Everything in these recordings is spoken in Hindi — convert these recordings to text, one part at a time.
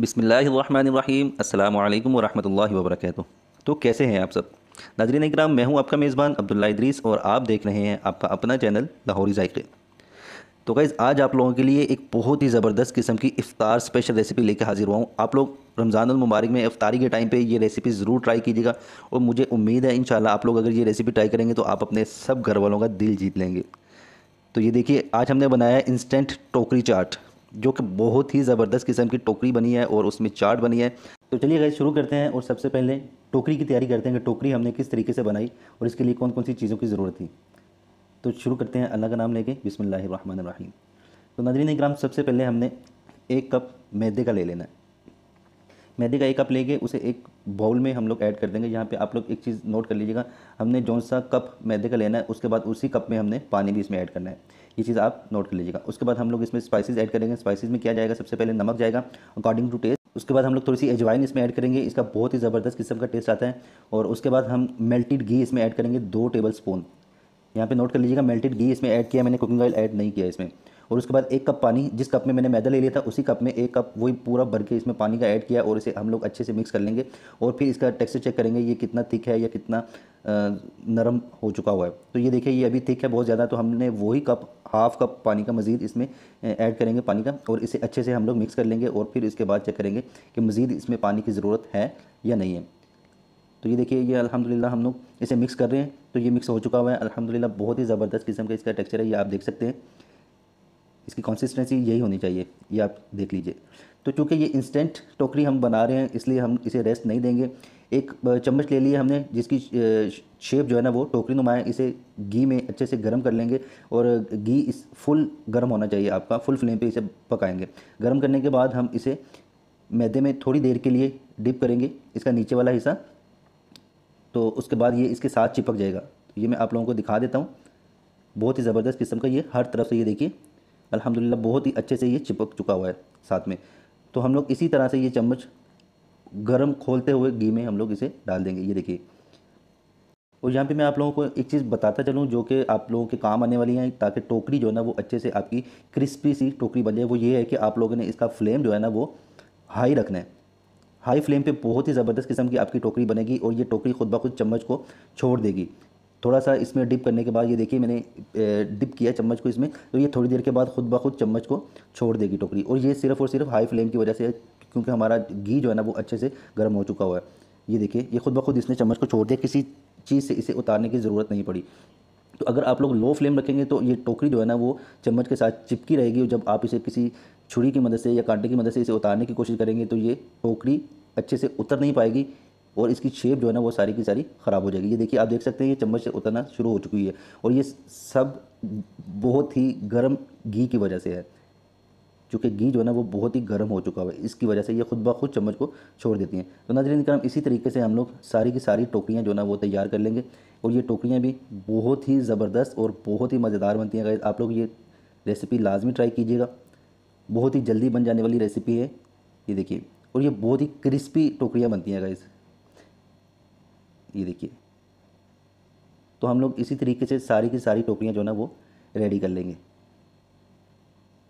बिसमीम् अल्लाम वरहमल वर्क तो कैसे हैं आप सब नाजरीन इक्राम मैं हूं आपका मेज़बान अब्दुल्ला इदरीस और आप देख रहे हैं आपका अपना चैनल लाहौरी जायके तो गैज़ आज आप लोगों के लिए एक बहुत ही ज़बरदस्त किस्म की इफ़ार स्पेशल रेसिपी लेकर हाज़िर हुआ हूँ आप लोग रमज़ान मुबारक में इफ़ारी के टाइम पे ये रेसिपी ज़रूर ट्राई कीजिएगा और मुझे उम्मीद है इन आप लोग अगर ये रेसिपी ट्राई करेंगे तो आप अपने सब घर वालों का दिल जीत लेंगे तो ये देखिए आज हमने बनाया इंस्टेंट टोकरी चाट जो कि बहुत ही ज़बरदस्त किस्म की टोकरी बनी है और उसमें चाट बनी है तो चलिए गए शुरू करते हैं और सबसे पहले टोकरी की तैयारी करते हैं कि टोकरी हमने किस तरीके से बनाई और इसके लिए कौन कौन सी चीज़ों की ज़रूरत थी तो शुरू करते हैं अल्लाह का नाम लेके बिसमीम तो नदरीन इक्राम सबसे पहले हमने एक कप मैदे का ले लेना है मैदे का एक कप लेके उसे एक बाउल में हम लोग ऐड कर देंगे यहाँ पे आप लोग एक चीज़ नोट कर लीजिएगा हमने जौन सा कप मैदे का लेना है उसके बाद उसी कप में हमने पानी भी इसमें ऐड करना है ये चीज़ आप नोट कर लीजिएगा उसके बाद हम लोग इसमें स्पाइसेस ऐड करेंगे स्पाइसेस में क्या जाएगा सबसे पहले नमक जाएगा अकॉर्डिंग टू टेस्ट उसके बाद हम लोग थोड़ी सी एजवाइन इसमें ऐड करेंगे इसका बहुत ही ज़बरदस्त किस्म का टेस्ट आता है और उसके बाद हम मेल्टेड घी इसमें ऐड करेंगे दो टेबल स्पून यहाँ पे नोट कर लीजिएगा मेल्टेड घी इसमें ऐड किया मैंने कुकिंग ऑयल ऐड नहीं किया इसमें और उसके बाद एक कप पानी जिस कप में मैंने मैदा ले लिया था उसी कप में एक कप वही पूरा भर के इसमें पानी का ऐड किया और इसे हम लोग अच्छे से मिक्स कर लेंगे और फिर इसका टेक्सचर चेक करेंगे ये कितना थिक है या कितना नरम हो चुका हुआ है तो ये देखिए ये अभी थिक है बहुत ज़्यादा तो हमने वही कप हाफ कप पानी का मज़ीद इसमें ऐड करेंगे पानी का और इसे अच्छे से हम लोग मिक्स कर लेंगे और फिर इसके बाद चेक करेंगे कि मज़ीद इसमें पानी की ज़रूरत है या नहीं है तो ये देखिए ये अल्हम्दुलिल्लाह हम लोग इसे मिक्स कर रहे हैं तो ये मिक्स हो चुका हुआ है अल्हम्दुलिल्लाह बहुत ही ज़बरदस्त किस्म का इसका टेक्सचर है ये आप देख सकते हैं इसकी कंसिस्टेंसी यही होनी चाहिए ये आप देख लीजिए तो चूँकि ये इंस्टेंट टोकरी हम बना रहे हैं इसलिए हम इसे रेस्ट नहीं देंगे एक चम्मच ले लिए हमने जिसकी शेप जो है ना वो टोकरी नुमाएँ इसे घी में अच्छे से गर्म कर लेंगे और घी इस फुल गर्म होना चाहिए आपका फुल फ्लेम पे इसे पकाएंगे गर्म करने के बाद हम इसे मैदे में थोड़ी देर के लिए डिप करेंगे इसका नीचे वाला हिस्सा तो उसके बाद ये इसके साथ चिपक जाएगा तो ये मैं आप लोगों को दिखा देता हूँ बहुत ही ज़बरदस्त किस्म का ये हर तरफ से ये देखिए अल्हम्दुलिल्लाह बहुत ही अच्छे से ये चिपक चुका हुआ है साथ में तो हम लोग इसी तरह से ये चम्मच गर्म खोलते हुए घी में हम लोग इसे डाल देंगे ये देखिए और यहाँ पे मैं आप लोगों को एक चीज़ बताता चलूँ जो कि आप लोगों के काम आने वाली है ताकि टोकरी जो है ना वो अच्छे से आपकी क्रिस्पी सी टोकरी बन जाए वो ये है कि आप लोगों ने इसका फ्लेम जो है ना वो हाई रखना है हाई फ्लेम पे बहुत ही ज़बरदस्त किस्म की आपकी टोकरी बनेगी और ये टोकरी खुद ब खुद चम्मच को छोड़ देगी थोड़ा सा इसमें डिप करने के बाद ये देखिए मैंने डिप किया चम्मच को इसमें तो ये थोड़ी देर के बाद खुद ब खुद चम्मच को छोड़ देगी टोकरी और ये सिर्फ और सिर्फ हाई फ्लेम की वजह से क्योंकि हमारा घी जो है ना वो अच्छे से गर्म हो चुका हुआ है ये देखिए ये खुद ब खुद इसने चम्मच को छोड़ दिया किसी चीज़ से इसे उतारने की ज़रूरत नहीं पड़ी तो अगर आप लोग लो फ्लेम रखेंगे तो ये टोकरी जो है ना वो चम्मच के साथ चिपकी रहेगी और जब आप इसे किसी छुरी की मदद से या कांटे की मदद से इसे उतारने की कोशिश करेंगे तो ये टोकरी अच्छे से उतर नहीं पाएगी और इसकी शेप जो है ना वो सारी की सारी ख़राब हो जाएगी ये देखिए आप देख सकते हैं ये चम्मच से उतरना शुरू हो चुकी है और ये सब बहुत ही गर्म घी की वजह से है चूँकि घी जो है ना वो बहुत ही गर्म हो चुका है इसकी वजह से ये खुद ब खुद चम्मच को छोड़ देती हैं तो नाजरीन करम इसी तरीके से हम लोग सारी की सारी टोकरियाँ जो है ना वो तैयार कर लेंगे और ये टोकरियाँ भी बहुत ही ज़बरदस्त और बहुत ही मज़ेदार बनती हैं अगर आप लोग ये रेसिपी लाजमी ट्राई कीजिएगा बहुत ही जल्दी बन जाने वाली रेसिपी है ये देखिए और ये बहुत ही क्रिस्पी टोकरियाँ बनती हैं गाइज़ ये देखिए तो हम लोग इसी तरीके से सारी की सारी टोकरियाँ जो ना वो रेडी कर लेंगे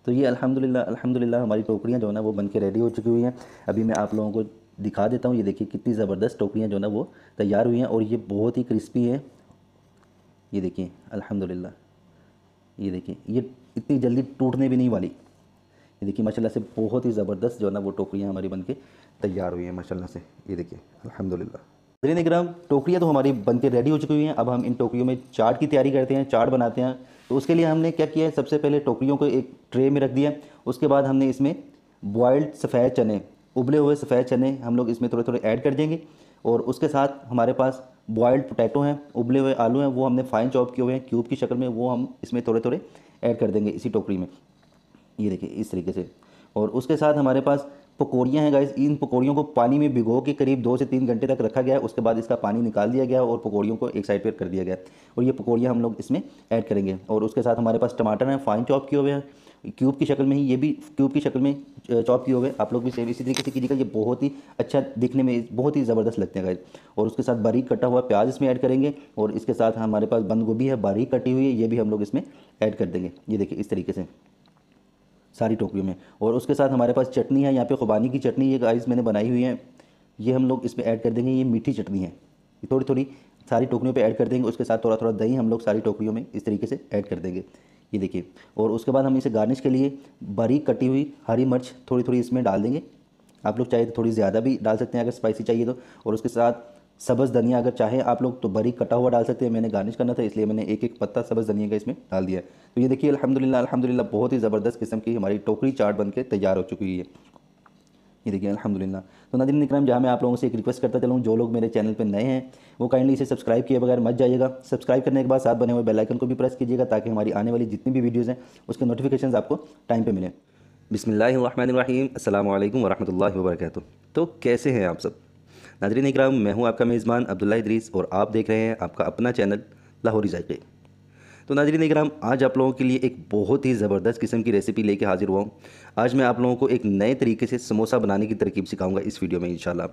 तो ये अल्हम्दुलिल्लाह अल्हम्दुलिल्लाह हमारी टोकरियाँ जो है ना वो बन के रेडी हो चुकी हुई हैं अभी मैं आप लोगों को दिखा देता हूँ ये देखिए कितनी ज़बरदस्त टोकरियाँ जो है ना वो तैयार हुई हैं और ये बहुत ही क्रिस्पी है ये देखिए अल्हम्दुलिल्लाह ये देखिए ये इतनी जल्दी टूटने भी नहीं वाली ये देखिए माशाल्लाह से बहुत ही ज़बरदस्त जो है ना वो टोकरियाँ हमारी बन के तैयार हुई हैं माशाल्लाह से ये देखिए अल्हम्दुलिल्लाह मेरे निगराम टोकरियाँ तो हमारी बनकर रेडी हो चुकी हुई हैं अब हम इन टोकरियों में चाट की तैयारी करते हैं चाट बनाते हैं तो उसके लिए हमने क्या किया है सबसे पहले टोकरियों को एक ट्रे में रख दिया उसके बाद हमने इसमें बॉयल्ड सफ़ेद चने उबले हुए सफ़ेद चने हम लोग इसमें थोड़े थोड़े ऐड कर देंगे और उसके साथ हमारे पास बॉयल्ड पोटैटो हैं उबले हुए आलू हैं वो हमने फाइन चॉप किए हुए हैं क्यूब की शक्ल में वो हम इसमें थोड़े थोड़े ऐड कर देंगे इसी टोकरी में ये देखिए इस तरीके से और उसके साथ हमारे पास पकौड़ियाँ हैं गाइज इन पकौड़ियों को पानी में भिगो के करीब दो से तीन घंटे तक रखा गया उसके बाद इसका पानी निकाल दिया गया और पकौड़ियों को एक साइड पर कर दिया गया और ये पकौड़ियाँ हम लोग इसमें ऐड करेंगे और उसके साथ हमारे पास टमाटर हैं फाइन चॉप किए हुए हैं क्यूब की शक्ल में ही ये भी क्यूब की शक्ल में चॉप किए हुए आप लोग भी सेम इसी तरीके से कीजिएगा ये बहुत ही अच्छा दिखने में बहुत ही ज़बरदस्त लगते हैं गाइज और उसके साथ बारीक कटा हुआ प्याज इसमें ऐड करेंगे और इसके साथ हमारे पास बंद गोभी है बारीक कटी हुई है ये भी हम लोग इसमें ऐड कर देंगे ये देखिए इस तरीके से सारी टोकरियों में और उसके साथ हमारे पास चटनी है यहाँ पे खुबानी की चटनी ये गाइस मैंने बनाई हुई है ये हम लोग इसमें ऐड कर देंगे ये मीठी चटनी है ये थोड़ी थोड़ी सारी टोकरियों पे ऐड कर देंगे उसके साथ थोड़ा थोड़ा दही हम लोग सारी टोकरियों में इस तरीके से ऐड कर देंगे ये देखिए और उसके बाद हम इसे गार्निश के लिए बारीक कटी हुई हरी मिर्च थोड़ी थोड़ी इसमें डाल देंगे आप लोग चाहिए तो थोड़ी ज़्यादा भी डाल सकते हैं अगर स्पाइसी चाहिए तो और उसके साथ सब्ज़ धनिया अगर चाहें आप लोग तो बरी कटा हुआ डाल सकते हैं मैंने गार्निश करना था इसलिए मैंने एक एक पत्ता सब्ज़ धनिया का इसमें डाल दिया तो ये देखिए अल्हम्दुलिल्लाह अल्हम्दुलिल्लाह बहुत ही ज़बरदस्त किस्म की हमारी टोकरी चाट बन के तैयार हो चुकी है ये देखिए अल्हम्दुलिल्लाह तो नादिन निकराम जहाँ मैं आप लोगों से एक रिक्वेस्ट करता चलूँ जो लोग मेरे चैनल पर नए हैं वो काइंडली इसे सब्सक्राइब किए बगैर मत जाइएगा सब्सक्राइब करने के बाद साथ बने हुए बेलाइकन को भी प्रेस कीजिएगा ताकि हमारी आने वाली जितनी भी वीडियोज़ हैं उसके नोटिफिकेशन आपको टाइम पर मिले बिसमीम अल्लाम वरहमल वर्क तो कैसे हैं आप सब नाजरीन इक्राम मैं हूँ आपका मेज़बान अब्दुल्ला इदरीस और आप देख रहे हैं आपका अपना चैनल लाहौरी जायके तो नाजरीन इक्राम आज आप लोगों के लिए एक बहुत ही ज़बरदस्त किस्म की रेसिपी लेके हाज़िर हुआ हूँ आज मैं आप लोगों को एक नए तरीके से समोसा बनाने की तरकीब सिखाऊंगा इस वीडियो में इंशाल्लाह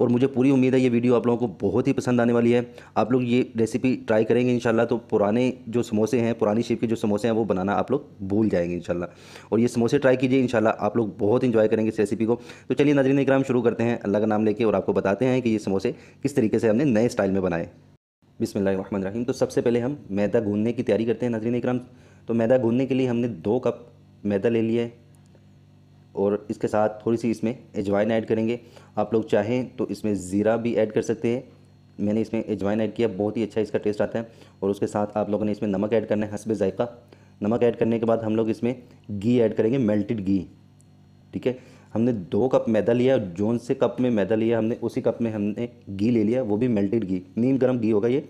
और मुझे पूरी उम्मीद है ये वीडियो आप लोगों को बहुत ही पसंद आने वाली है आप लोग ये रेसिपी ट्राई करेंगे इंशाल्लाह तो पुराने जो समोसे हैं पुरानी शेप के जो समोसे हैं वो बनाना आप लोग भूल जाएंगे इंशाल्लाह और ये समोसे ट्राई कीजिए इंशाल्लाह आप लोग बहुत इंजॉय करेंगे इस रेसिपी को तो चलिए नजरिन इक्राम शुरू करते हैं अल्लाह का नाम लेके और आपको बताते हैं कि ये समोसे किस तरीके से हमने नए स्टाइल में बनाए बिसमिल्ल रहीम तो सबसे पहले हम मैदा गूंदने की तैयारी करते हैं नजरिन इक्राम तो मैदा गूंदने के लिए हमने दो कप मैदा ले लिया है और इसके साथ थोड़ी सी इसमें एजवाइन ऐड करेंगे आप लोग चाहें तो इसमें ज़ीरा भी ऐड कर सकते हैं मैंने इसमें एजवाइन ऐड किया बहुत ही अच्छा इसका टेस्ट आता है और उसके साथ आप लोगों ने इसमें नमक ऐड करना है हंसबे जायका नमक ऐड करने के बाद हम लोग इसमें घी ऐड करेंगे मेल्टेड घी ठीक है हमने दो कप मैदा लिया जोन से कप में मैदा लिया हमने उसी कप में हमने घी ले लिया वो भी मेल्टेड घी नीम गर्म घी होगा ये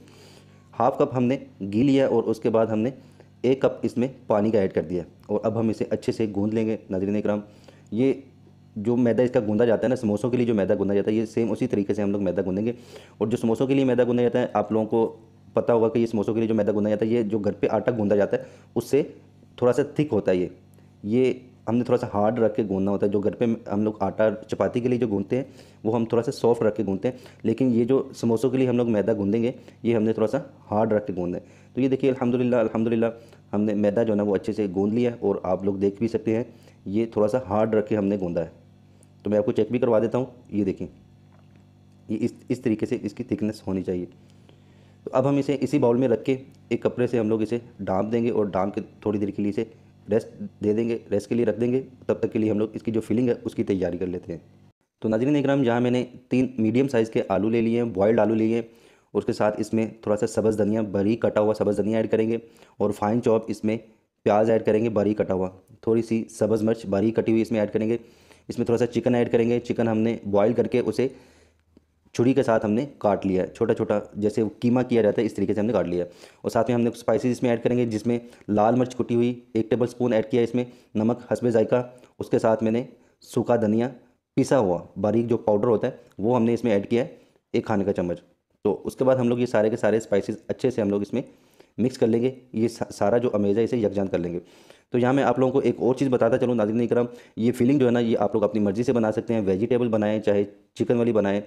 हाफ कप हमने घी लिया और उसके बाद हमने एक कप इसमें पानी का ऐड कर दिया और अब हम इसे अच्छे से गूंद लेंगे नजरिन कराम ये जो मैदा इसका गूंदा जाता है ना समोसों के लिए जो मैदा गूंदा जाता है ये सेम उसी तरीके से हम लोग मैदा गूंदेंगे और जो समोसों के लिए मैदा गूंदा जाता है आप लोगों को पता होगा कि ये समोसों के लिए जो मैदा गूंदा जाता है ये जो घर पे आटा गूंदा जाता है उससे थोड़ा सा थिक होता है ये ये हमने थोड़ा सा हार्ड रख के गूंदना होता है जो घर पे हम लोग आटा चपाती के लिए जो गूंदते हैं वो हम थोड़ा सा सॉफ्ट रख के गूंदते हैं लेकिन ये जो समोसों के लिए हम लोग मैदा गूंदेंगे ये हमने थोड़ा सा हार्ड रख के गूंदना तो ये देखिए अल्हम्दुलिल्लाह अल्हम्दुलिल्लाह हमने मैदा जो है ना वो अच्छे से गूंद लिया और आप लोग देख भी सकते हैं ये थोड़ा सा हार्ड रख के हमने गूँधा है तो मैं आपको चेक भी करवा देता हूँ ये देखें ये इस इस तरीके से इसकी थिकनेस होनी चाहिए तो अब हम इसे इसी बाउल में रख के एक कपड़े से हम लोग इसे डांप देंगे और डांप के थोड़ी देर के लिए इसे रेस्ट दे देंगे रेस्ट के लिए रख देंगे तब तक के लिए हम लोग इसकी जो फिलिंग है उसकी तैयारी कर लेते हैं तो नाजरीन इक्राम जहाँ मैंने तीन मीडियम साइज़ के आलू ले लिए हैं बॉयल्ड आलू लिए हैं उसके साथ इसमें थोड़ा सा सब्ज़ धनिया बरी कटा हुआ सब्ज़ धनिया ऐड करेंगे और फाइन चॉप इसमें प्याज ऐड करेंगे बरी कटा हुआ थोड़ी सी सब्ज़ मिर्च बारीक कटी हुई इसमें ऐड करेंगे इसमें थोड़ा सा चिकन ऐड करेंगे चिकन हमने बॉईल करके उसे छुरी के साथ हमने काट लिया छोटा छोटा जैसे कीमा किया जाता है इस तरीके से हमने काट लिया और साथ में हमने स्पाइसेस इसमें ऐड करेंगे जिसमें लाल मिर्च कुटी हुई एक टेबल स्पून ऐड किया इसमें नमक हसबे जायका उसके साथ मैंने सूखा धनिया पिसा हुआ बारीक जो पाउडर होता है वो हमने इसमें ऐड किया है एक खाने का चम्मच तो उसके बाद हम लोग ये सारे के सारे स्पाइसिस अच्छे से हम लोग इसमें मिक्स कर लेंगे ये सारा जो अमेज है इसे यकजान कर लेंगे तो यहाँ मैं आप लोगों को एक और चीज़ बताता चलूँ नाजिक नहीं करम ये फीलिंग जो है ना ये आप लोग अपनी मर्ज़ी से बना सकते हैं वेजिटेबल बनाएं चाहे चिकन वाली बनाएं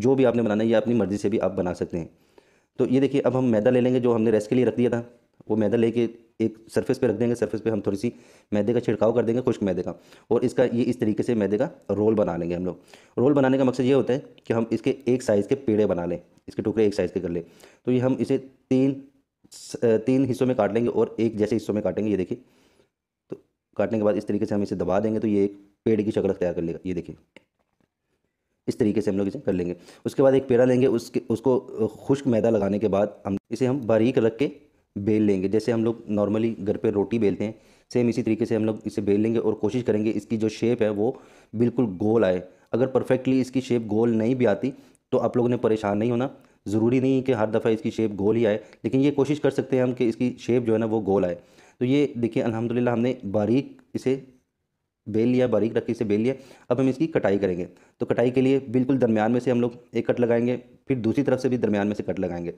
जो भी आपने बनाना है ये अपनी मर्ज़ी से भी आप बना सकते हैं तो ये देखिए अब हम मैदा ले लेंगे जो हमने रेस्ट के लिए रख दिया था वो मैदा लेके एक सरफेस पे रख देंगे सरफेस पे हम थोड़ी सी मैदे का छिड़काव कर देंगे खुश्क मैदे का और इसका ये इस तरीके से मैदे का रोल बना लेंगे हम लोग रोल बनाने का मकसद ये होता है कि हम इसके एक साइज़ के पेड़े बना लें इसके टुकड़े एक साइज़ के कर लें तो ये हम इसे तीन तीन हिस्सों में काट लेंगे और एक जैसे हिस्सों में काटेंगे ये देखिए तो काटने के बाद इस तरीके से हम इसे दबा देंगे तो ये एक पेड़ की शक्ल तैयार कर लेगा ये देखिए इस तरीके से हम लोग इसे कर लेंगे उसके बाद एक पेड़ा लेंगे उसके उसको खुश्क मैदा लगाने के बाद हम इसे हम बारीक रख के बेल लेंगे जैसे हम लोग नॉर्मली घर पर रोटी बेलते हैं सेम इसी तरीके से हम लोग इसे बेल लेंगे और कोशिश करेंगे इसकी जो शेप है वो बिल्कुल गोल आए अगर परफेक्टली इसकी शेप गोल नहीं भी आती तो आप लोगों ने परेशान नहीं होना ज़रूरी नहीं कि हर दफ़ा इसकी शेप गोल ही आए लेकिन ये कोशिश कर सकते हैं हम कि इसकी शेप जो है ना वो गोल आए तो ये देखिए अल्हम्दुलिल्लाह हमने बारीक इसे बेल लिया बारीक रखी से बेल लिया अब हम इसकी कटाई करेंगे तो कटाई के लिए बिल्कुल दरमियान में से हम लोग एक कट लगाएंगे फिर दूसरी तरफ से भी दरमियान में से कट लगाएंगे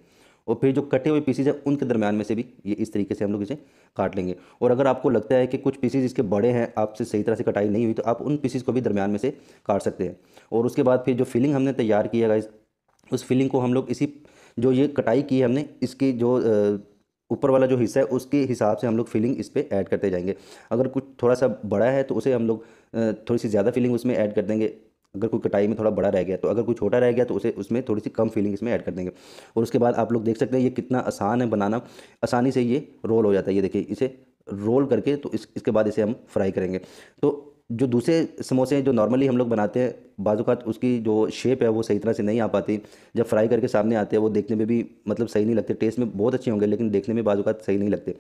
और फिर जो कटे हुए पीसीज हैं उनके दरमियान में से भी ये इस तरीके से हम लोग इसे काट लेंगे और अगर आपको लगता है कि कुछ पीसीज इसके बड़े हैं आपसे सही तरह से कटाई नहीं हुई तो आप उन पीसीज को भी दरमियान में से काट सकते हैं और उसके बाद फिर जो फिलिंग हमने तैयार किया इस उस फीलिंग को हम लोग इसी जो ये कटाई की हमने इसकी जो ऊपर वाला जो हिस्सा है उसके हिसाब से हम लोग फिलिंग इस पर ऐड करते जाएंगे अगर कुछ थोड़ा सा बड़ा है तो उसे हम लोग थोड़ी सी ज़्यादा फिलिंग उसमें ऐड कर देंगे अगर कोई कटाई में थोड़ा बड़ा रह गया तो अगर कोई छोटा रह गया तो उसे उसमें थोड़ी सी कम फीलिंग इसमें ऐड कर देंगे और उसके बाद आप लोग देख सकते हैं ये कितना आसान है बनाना आसानी से ये रोल हो जाता है ये देखिए इसे रोल करके तो इस इसके बाद इसे हम फ्राई करेंगे तो जो दूसरे समोसे जो नॉर्मली हम लोग बनाते हैं बाजूकात उसकी जो शेप है वो सही तरह से नहीं आ पाती जब फ्राई करके सामने आते हैं वो देखने में भी मतलब सही नहीं लगते टेस्ट में बहुत अच्छे होंगे लेकिन देखने में बाजूकात सही नहीं लगते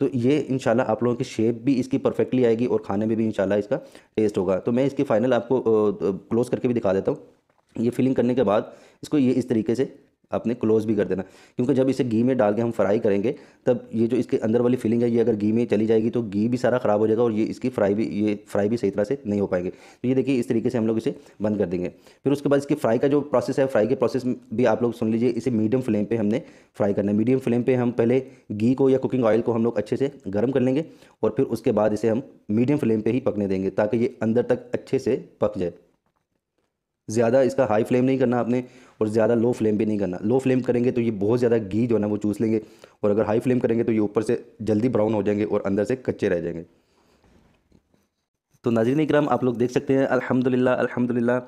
तो ये इन आप लोगों की शेप भी इसकी परफेक्टली आएगी और खाने में भी इन इसका टेस्ट होगा तो मैं इसकी फ़ाइनल आपको क्लोज़ करके भी दिखा देता हूँ ये फिलिंग करने के बाद इसको ये इस तरीके से आपने क्लोज़ भी कर देना क्योंकि जब इसे घी में डाल के हम फ्राई करेंगे तब ये जो इसके अंदर वाली फिलिंग है ये अगर घी में चली जाएगी तो घी भी सारा ख़राब हो जाएगा और ये इसकी फ्राई भी ये फ्राई भी सही तरह से नहीं हो पाएंगे तो ये देखिए इस तरीके से हम लोग इसे बंद कर देंगे फिर उसके बाद इसकी फ्राई का जो प्रोसेस है फ्राई के प्रोसेस भी आप लोग सुन लीजिए इसे मीडियम फ्लेम पर हमने फ्राई करना है मीडियम फ्लेम पर हम पहले घी को या कुकिंग ऑयल को हम लोग अच्छे से गर्म कर लेंगे और फिर उसके बाद इसे हम मीडियम फ्लेम पर ही पकने देंगे ताकि ये अंदर तक अच्छे से पक जाए ज़्यादा इसका हाई फ्लेम नहीं करना आपने और ज़्यादा लो फ्लेम भी नहीं करना लो फ्लेम करेंगे तो ये बहुत ज़्यादा घी जो है ना वो चूस लेंगे और अगर हाई फ्लेम करेंगे तो ये ऊपर से जल्दी ब्राउन हो जाएंगे और अंदर से कच्चे रह जाएंगे तो नाजीन इक्राम आप लोग देख सकते हैं अल्हम्दुलिल्लाह अल्हम्दुलिल्लाह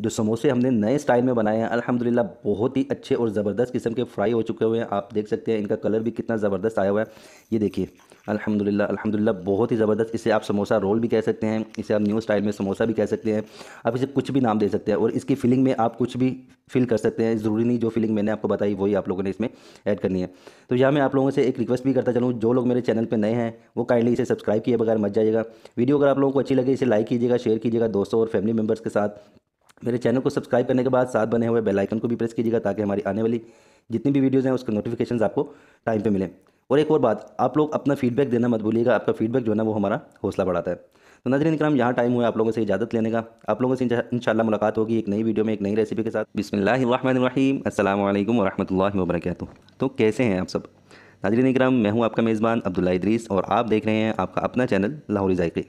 जो समोसे हमने नए स्टाइल में बनाए हैं अल्हम्दुलिल्लाह बहुत ही अच्छे और ज़बरदस्त किस्म के फ्राई हो चुके हुए हैं आप देख सकते हैं इनका कलर भी कितना ज़बरदस्त आया हुआ है ये देखिए अल्हम्दुलिल्लाह अल्हम्दुलिल्लाह बहुत ही ज़बरदस्त इसे आप समोसा रोल भी कह सकते हैं इसे आप न्यू स्टाइल में समोसा भी कह सकते हैं आप इसे कुछ भी नाम दे सकते हैं और इसकी फीलिंग में आप कुछ भी फिल कर सकते हैं ज़रूरी नहीं जो फीलिंग मैंने आपको बताई वही आप लोगों ने इसमें ऐड करनी है तो यहाँ मैं आप लोगों से एक रिक्वेस्ट भी करता चलूँ जो लोग मेरे चैनल पर नए हैं वो काइंडली इसे सब्सक्राइब किए बगैर मत जाइएगा वीडियो अगर आप लोगों को अच्छी लगे इसे लाइक कीजिएगा शेयर कीजिएगा दोस्तों और फैमिली मेम्बर्स के साथ मेरे चैनल को सब्सक्राइब करने के बाद साथ बने हुए बेल आइकन को भी प्रेस कीजिएगा ताकि हमारी आने वाली जितनी भी वीडियोज़ हैं उसके नोटिफिकेशन आपको टाइम पर मिलें और एक और बात आप लोग अपना फीडबैक देना मत भूलिएगा आपका फीडबैक जो है ना वो हमारा हौसला बढ़ाता है तो नजरिन कराम यहाँ टाइम हुआ आप लोगों से इजाज़त लेने का आप लोगों से इंशाल्लाह मुलाकात होगी एक नई वीडियो में एक नई रेसिपी के साथ बिसमीम अल्लाम वरहमल वबरकू तो कैसे हैं आप सब नाजरीन कराम मैं हूँ आपका मेज़बान अब्दुल्ला इद्रीस और आप देख रहे हैं आपका अपना चैनल लाहौरी जायके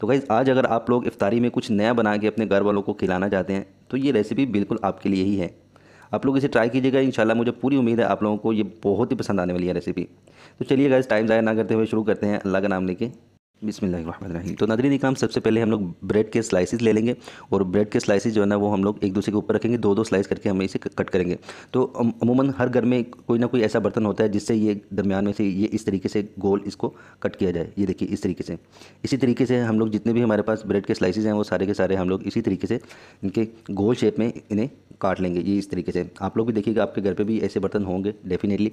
तो गाइज़ आज अगर आप लोग इफ्तारी में कुछ नया बना के अपने घर वालों को खिलाना चाहते हैं तो ये रेसिपी बिल्कुल आपके लिए ही है आप लोग इसे ट्राई कीजिएगा इंशाल्लाह मुझे पूरी उम्मीद है आप लोगों को ये बहुत ही पसंद आने वाली है रेसिपी तो चलिए गाइस टाइम ज़ाया ना करते हुए शुरू करते हैं अल्लाह का नाम लेके बिसमीम तो नदरी निकाम सबसे पहले हम लोग ब्रेड के स्लाइसेस ले लेंगे और ब्रेड के स्लाइसेस जो है ना वो हम लोग एक दूसरे के ऊपर रखेंगे दो दो स्लाइस करके हम इसे कट करेंगे तो अमूमन हर घर में कोई ना कोई ऐसा बर्तन होता है जिससे ये दरमियान में से ये इस तरीके से गोल इसको कट किया जाए ये देखिए इस तरीके से इसी तरीके से हम लोग जितने भी हमारे पास ब्रेड के स्लाइसिस हैं वो सारे के सारे हम लोग इसी तरीके से इनके गोल शेप में इन्हें काट लेंगे ये इस तरीके से आप लोग भी देखिएगा आपके घर पर भी ऐसे बर्तन होंगे डेफिनेटली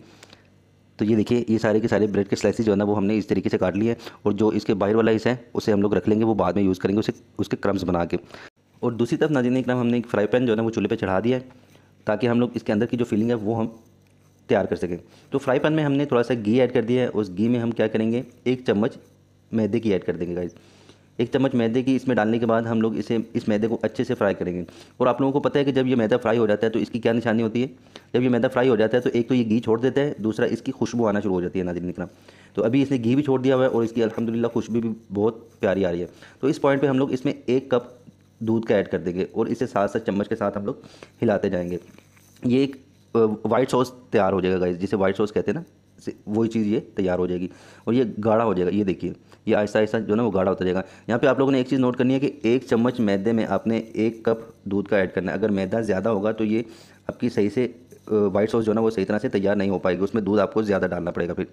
तो ये देखिए ये सारे के सारे ब्रेड के स्लाइसेस जो है ना वो हमने इस तरीके से काट लिए और जो इसके बाहर वाला हिस्सा है उसे हम लोग रख लेंगे वो बाद में यूज़ करेंगे उसे उसके क्रम्स बना के और दूसरी तरफ ना नाजिन क्रम हमने एक फ्राई पैन जो है ना वो चूल्हे पर चढ़ा दिया है ताकि हम लोग इसके अंदर की जो फीलिंग है वो हम तैयार कर सकें तो फ्राई पैन में हमने थोड़ा सा घी ऐड कर दिया है उस घी में हम क्या करेंगे एक चम्मच मैदे की ऐड कर देंगे गाइज़ एक चम्मच मैदे की इसमें डालने के बाद हम लोग इसे इस मैदे को अच्छे से फ्राई करेंगे और आप लोगों को पता है कि जब ये मैदा फ्राई हो जाता है तो इसकी क्या निशानी होती है जब ये मैदा फ्राई हो जाता है तो एक तो ये घी छोड़ देता है दूसरा इसकी खुशबू आना शुरू हो जाती है नाजिन निकला तो अभी इसने घी भी छोड़ दिया हुआ है और इसकी अलहमदिल्ला खुशबू भी बहुत प्यारी आ रही है तो इस पॉइंट पर हम लोग इसमें एक कप दूध का ऐड कर देंगे और इसे साथ साथ चम्मच के साथ हम लोग हिलाते जाएंगे ये एक वाइट सॉस तैयार हो जाएगा गाइस जिसे वाइट सॉस कहते हैं ना वही चीज़ ये तैयार हो जाएगी और ये गाढ़ा हो जाएगा ये देखिए ये आहिस्ता आहिस्ता जो ना वो गाढ़ा होता जाएगा यहाँ पे आप लोगों ने एक चीज़ नोट करनी है कि एक चम्मच मैदे में आपने एक कप दूध का ऐड करना है अगर मैदा ज़्यादा होगा तो ये आपकी सही से वाइट सॉस जो है ना वो सही तरह से तैयार नहीं हो पाएगी उसमें दूध आपको ज़्यादा डालना पड़ेगा फिर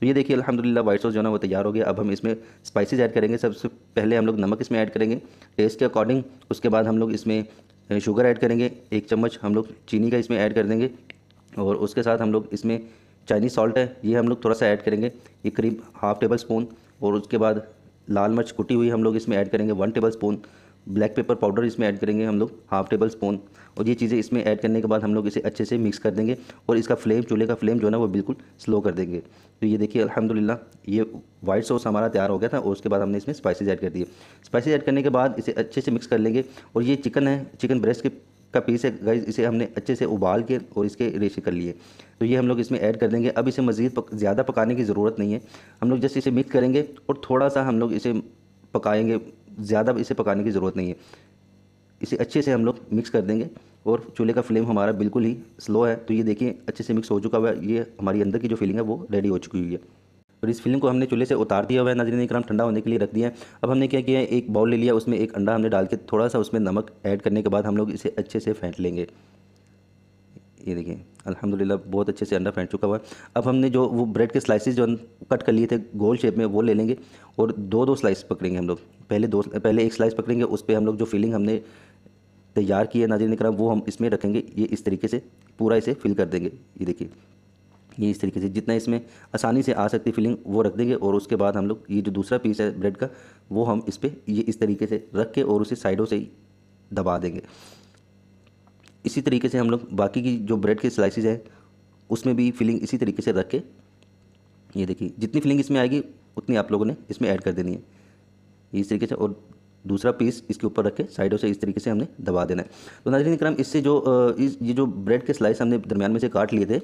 तो ये देखिए अलहमदिल्ला वाइट सॉस जो है ना वो तैयार हो गया अब हम इसमें स्पाइसेस ऐड करेंगे सबसे पहले हम लोग नमक इसमें ऐड करेंगे टेस्ट के अकॉर्डिंग उसके बाद हम लोग इसमें शुगर ऐड करेंगे एक चम्मच हम लोग चीनी का इसमें ऐड कर देंगे और उसके साथ हम लोग इसमें चाइनीज़ सॉल्ट है ये हम लोग थोड़ा सा ऐड करेंगे ये करीब हाफ़ टेबल स्पून और उसके बाद लाल मिर्च कुटी हुई हम लोग इसमें ऐड करेंगे one tablespoon black pepper powder इसमें ऐड करेंगे हम लोग हाफ टेबल स्पून और ये चीज़ें इसमें ऐड करने के बाद हम लोग इसे अच्छे से मिक्स कर देंगे और इसका फ्लेम चूल्हे का फ्लेम जो है ना वो बिल्कुल स्लो कर देंगे तो ये देखिए अल्हम्दुलिल्लाह ये वाइट सॉस हमारा तैयार हो गया था और उसके बाद हमने इसमें स्पाइसिस ऐड कर दिए स्पाइसिस ऐड करने के बाद इसे अच्छे से मिक्स कर लेंगे और ये चिकन है चिकन ब्रेस्ट के का पीस है गाइज इसे हमने अच्छे से उबाल के और इसके रेशे कर लिए तो ये हम लोग इसमें ऐड कर देंगे अब इसे मज़ीद पक, ज़्यादा पकाने की ज़रूरत नहीं है हम लोग जस्ट इसे मिक्स करेंगे और थोड़ा सा हम लोग इसे पकाएंगे ज़्यादा इसे पकाने की ज़रूरत नहीं है इसे अच्छे से हम लोग मिक्स कर देंगे और चूल्हे का फ्लेम हमारा बिल्कुल ही स्लो है तो ये देखिए अच्छे से मिक्स हो चुका हुआ है ये हमारी अंदर की जो फीलिंग है वो रेडी हो चुकी हुई है और इस फिलिंग को हमने चूल्हे से उतार दिया हुआ है नाजरीन इक्राम ठंडा होने के लिए रख दिया है अब हमने क्या किया है एक बाउल ले लिया उसमें एक अंडा हमने डाल के थोड़ा सा उसमें नमक ऐड करने के बाद हम लोग इसे अच्छे से फेंट लेंगे ये देखिए अल्हम्दुलिल्लाह बहुत अच्छे से अंडा फेंट चुका हुआ है अब हमने जो वो ब्रेड के स्लाइसेस जो कट कर लिए थे गोल शेप में वो ले लेंगे और दो दो स्लाइस पकड़ेंगे हम लोग पहले दो पहले एक स्लाइस पकड़ेंगे उस पर हम लोग जो फिलिंग हमने तैयार की है नाजिन कराम वो हम इसमें रखेंगे ये इस तरीके से पूरा इसे फिल कर देंगे ये देखिए ये इस तरीके से जितना इसमें आसानी से आ सकती फिलिंग वो रख देंगे और उसके बाद हम लोग ये जो दूसरा पीस है ब्रेड का वो हम इस पर ये इस तरीके से रख के और उसे साइडों से ही दबा देंगे इसी तरीके से हम लोग बाकी की जो ब्रेड के स्लाइसिस है उसमें भी फिलिंग इसी तरीके से रख के ये देखिए जितनी फिलिंग इसमें आएगी उतनी आप लोगों ने इसमें ऐड कर देनी है इस तरीके से और दूसरा पीस इसके ऊपर रख के साइडों से इस तरीके से हमने दबा देना है तो नाजरीन कराम इससे जो इस ये जो ब्रेड के स्लाइस हमने दरमियान में से काट लिए थे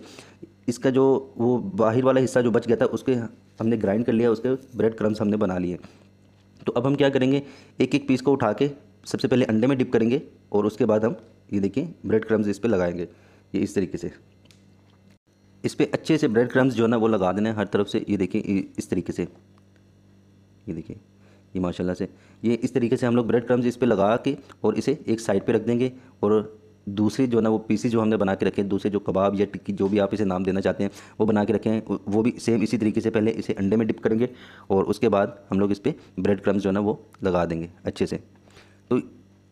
इसका जो वो बाहर वाला हिस्सा जो बच गया था उसके हमने ग्राइंड कर लिया उसके ब्रेड क्रम्स हमने बना लिए तो अब हम क्या करेंगे एक एक पीस को उठा के सबसे पहले अंडे में डिप करेंगे और उसके बाद हम ये देखिए ब्रेड क्रम्स इस पर लगाएंगे ये इस तरीके से इस पर अच्छे से ब्रेड क्रम्स जो है ना वो लगा देना है हर तरफ से ये देखिए इस तरीके से ये देखिए ये माशाल्लाह से ये इस तरीके से हम लोग ब्रेड क्रम्स इस पर लगा के और इसे एक साइड पे रख देंगे और दूसरी जो ना वो पीसी जो हमने बना के रखे हैं दूसरे जो कबाब या टिक्की जो भी आप इसे नाम देना चाहते हैं वो बना के रखे हैं वो भी सेम इसी तरीके से पहले इसे अंडे में डिप करेंगे और उसके बाद हम लोग इस पर ब्रेड क्रम्स जो है ना वो लगा देंगे अच्छे से तो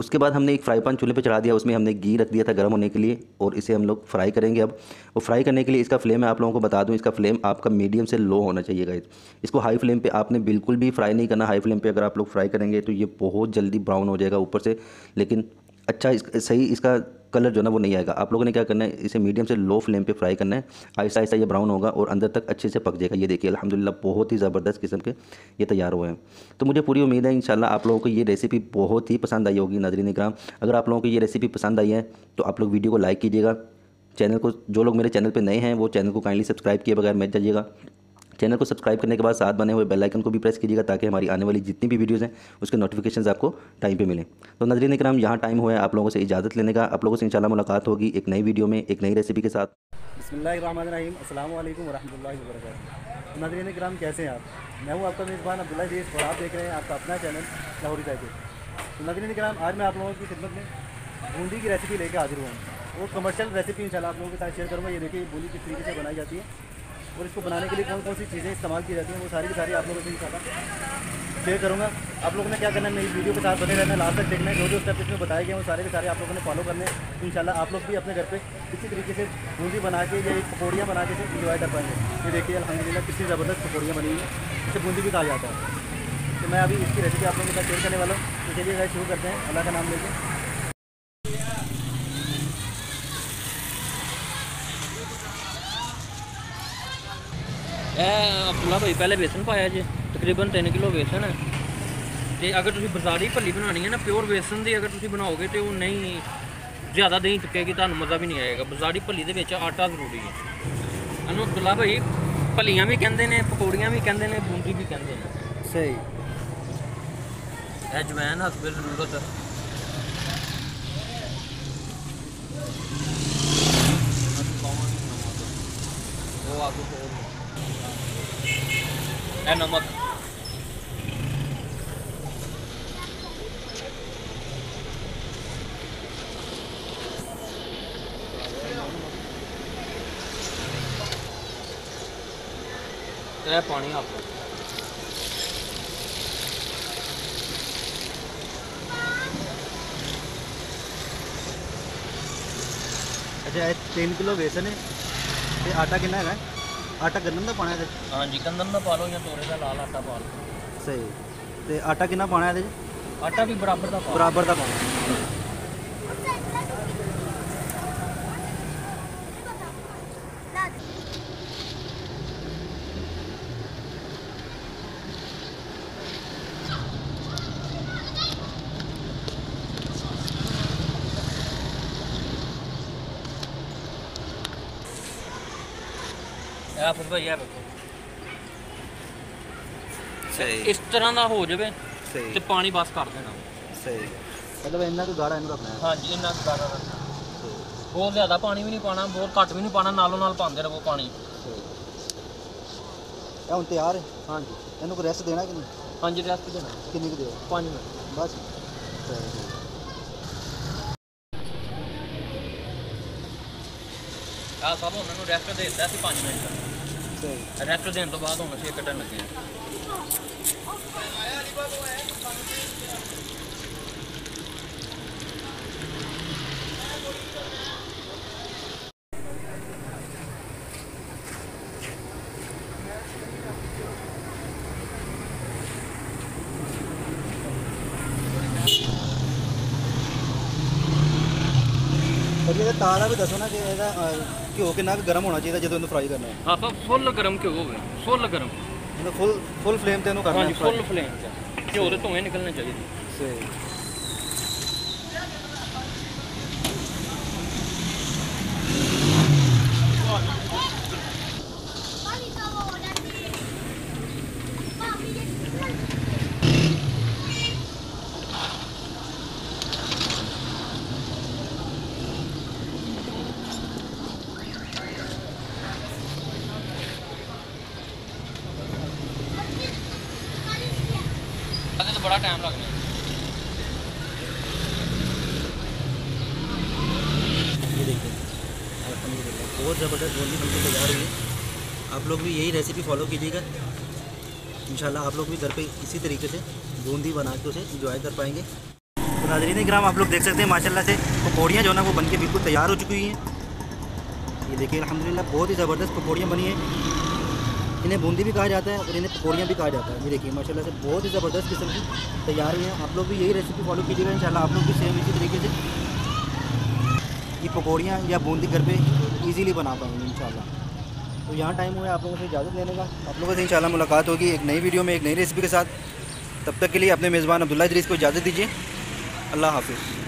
उसके बाद हमने एक फ्राई पैन चूल्हे पे चढ़ा दिया उसमें हमने घी रख दिया था गर्म होने के लिए और इसे हम लोग फ्राई करेंगे अब और फ्राई करने के लिए इसका फ्लेम मैं आप लोगों को बता दूं इसका फ्लेम आपका मीडियम से लो होना चाहिए गाइज इसको हाई फ्लेम पे आपने बिल्कुल भी फ्राई नहीं करना हाई फ्लेम पर अगर आप लोग फ्राई करेंगे तो ये बहुत जल्दी ब्राउन हो जाएगा ऊपर से लेकिन अच्छा इस, सही इसका कलर जो है ना वो नहीं आएगा आप लोगों ने क्या करना है इसे मीडियम से लो फ्लेम पे फ्राई करना है आहिस्ता आहिस्ता ये ब्राउन होगा और अंदर तक अच्छे से पक जाएगा ये देखिए अल्हम्दुलिल्लाह बहुत ही ज़बरदस्त किस्म के ये तैयार हुए हैं तो मुझे पूरी उम्मीद है इन आप लोगों को ये रेसिपी बहुत ही पसंद आई होगी नाजरीन कराम अगर आप लोगों को ये रेसिपी पसंद आई है तो आप लोग वीडियो को लाइक कीजिएगा चैनल को जो लोग मेरे चैनल पर नए हैं वो चैनल को काइंडली सब्सक्राइब किए बगैर मत जाइएगा चैनल को सब्सक्राइब करने के बाद साथ बने हुए बेल आइकन को भी प्रेस कीजिएगा ताकि हमारी आने वाली जितनी भी वीडियोस हैं उसके नोटिफिकेशन आपको टाइम पे मिलें तो नजरिन कराम यहाँ टाइम हुआ है आप लोगों से इजाज़त लेने का आप लोगों से इंशाल्लाह मुलाकात होगी एक नई वीडियो में एक नई रेसिपी के साथ बसमीम अल्लाम वरहमल नजरिन कराम कैसे हैं आप मैं हूँ आपका मेज़बान अब्दुल्ला जी और आप देख रहे हैं आपका अपना चैनल लाहौरी साइकिल तो नजरिन कराम आज मैं आप लोगों की खिदमत में बूंदी की रेसिपी लेकर हाजिर हुआ हूँ वो कमर्शियल रेसिपी इंशाल्लाह आप लोगों के साथ शेयर करूँगा ये देखिए बूंदी किस तरीके से बनाई जाती है और इसको बनाने के लिए कौन कौन सी चीज़ें इस्तेमाल की जाती हैं वो सारी की सारी आप लोगों से इंशाल्लाह शेयर करूँगा आप लोगों ने क्या करना है मेरी वीडियो के साथ बने रहना लास्ट तक देखना है जो जो स्टेप इसमें बताए गए हैं वो सारे के सारे आप लोगों ने फॉलो करने इन आप लोग भी अपने घर पर किसी तरीके से बूंदी बना के या एक पकौड़ियाँ बना के इन्जॉय कर पाएंगे ये देखिए अलहमदिल्ला कितनी ज़बरदस्त पकौड़ियाँ बनी हुई हैं इसे बूंदी भी कहा जाता है तो मैं अभी इसकी रेसिपी आप लोगों के साथ शेयर करने वाला हूँ तो चलिए शुरू करते हैं अल्लाह का नाम लेकर अपना कोई पैह्लें बेसन पाया जे तकरीबन तीन किलो बेसन है ते अगर तुस बजारी भली बनानी है ना प्योर बेसन की अगर तुस बनाओगे तो ओह् नेईं ज़्यादा देहीं चुकेगी थानू मज़ा भी नहीं आएगा बजारी भली दे आटा जरूरी है अनु अब्दुल्ला भाई भलियां भी कहें पकौड़िया भी कहें बूंदी भी कहते हैं सही अजवैन हसबे जरूरत वो आगू है नमक पानी आप अच्छा तीन किलो बेसन है आटा कितना है ਆਟਾ ਗੰਨਨ ਦਾ ਪਾਣਾ ਇਹਦੇ ਹਾਂ ਹਾਂਜੀ ਗੰਨਨ ਦਾ ਪਾ ਲਓ ਜਾਂ ਤੋਰੇ ਦਾ ਲਾਲ ਆਟਾ ਪਾ ਲਓ ਸਹੀ ਤੇ ਆਟਾ ਕਿੰਨਾ ਪਾਣਾ ਇਹਦੇ 'ਚ? ਆਟਾ ਵੀ ਬਰਾਬਰ ਦਾ ਪਾ ਬਰਾਬਰ ਦਾ ਪਾਣਾ ਆ ਆਫਤ ਭਾਈ ਆ ਯਾਰ ਸਹੀ ਇਸ ਤਰ੍ਹਾਂ ਦਾ ਹੋ ਜਾਵੇ ਸਹੀ ਤੇ ਪਾਣੀ ਬਸ ਕਰ ਦੇਣਾ ਸਹੀ ਮਤਲਬ ਇੰਨਾ ਕੁ ਗਾੜਾ ਇਹਨੂੰ ਰੱਖਣਾ ਹਾਂਜੀ ਇੰਨਾ ਕੁ ਗਾੜਾ ਰੱਖਣਾ ਬਹੁਤ ਜ਼ਿਆਦਾ ਪਾਣੀ ਵੀ ਨਹੀਂ ਪਾਣਾ ਬਹੁਤ ਘੱਟ ਵੀ ਨਹੀਂ ਪਾਣਾ ਨਾਲੋਂ ਨਾਲ ਪਾਉਂਦੇ ਰਹੋ ਪਾਣੀ ਇਹ ਹੁਣ ਤਿਆਰ ਹੈ ਹਾਂਜੀ ਇਹਨੂੰ ਕੋ ਰੈਸਟ ਦੇਣਾ ਕਿ ਨਹੀਂ ਹਾਂਜੀ ਰੈਸਟ ਦੇਣਾ ਕਿੰਨੀ ਕੁ ਦਿਓ 5 ਮਿੰਟ ਬਸ ਸਹੀ ਆ ਸਭ ਉਹਨਾਂ ਨੂੰ ਰੈਸਟ ਦੇ ਦਿੱਤਾ ਸੀ 5 ਮਿੰਟ ਰੈਸਟ ਦੇਣ ਤੋਂ ਬਾਅਦ ਹੁਣ ਅਸੀਂ ਕੱਟਣ ਲੱਗੇ ਹਾਂ तारा भी दसो ना कि ਘਿਓ ਕਿੰਨਾ ਗਰਮ ਹੋਣਾ ਚਾਹੀਦਾ ਜਦੋਂ ਇਹਨੂੰ ਫਰਾਈ ਕਰਨਾ ਹੈ ਆਪਾਂ ਫੁੱਲ ਗਰਮ ਘਿਓ ਹੋਵੇ ਫੁੱਲ ਗਰਮ ਇਹਨੂੰ ਫੁੱਲ ਫੁੱਲ ਫਲੇਮ ਤੇ ਇਹਨੂੰ ਕਰਨਾ ਹਾਂ ਫੁੱਲ ਫਲੇਮ ਤੇ ਘਿਓ ਦੇ ਧੂਏ ਨਿਕਲਣੇ ਚਾਹੀਦੇ ਸਹੀ रेसिपी फॉलो कीजिएगा इन आप लोग भी घर पे इसी तरीके से बूंदी बना के उसे इंजॉय कर पाएंगे तो नाजरीन ग्राम आप लोग देख सकते हैं माशाल्लाह से पकौड़ियाँ जो है ना वो बन के बिल्कुल तैयार हो चुकी हैं ये देखिए अलहमदिल्ला बहुत ही ज़बरदस्त पकौड़ियाँ बनी हैं इन्हें बूंदी भी कहा जाता है और इन्हें पकौड़ियाँ भी कहा जाता है ये देखिए माशाल्लाह से बहुत ही ज़बरदस्त किस्म की तैयार हुई हैं आप लोग भी यही रेसिपी फॉलो कीजिएगा इन आप लोग भी सेम इसी तरीके से ये पकौड़ियाँ या बूंदी घर पर ईज़िली बना पाएंगे इन तो यहाँ टाइम हुआ है आप लोगों से इजाज़त लेने का आप लोगों से इंशाल्लाह मुलाकात होगी एक नई वीडियो में एक नई रेसिपी के साथ तब तक के लिए अपने मेज़बान अब्दुल्ला इदरीस को इजाज़त दीजिए अल्लाह हाफिज़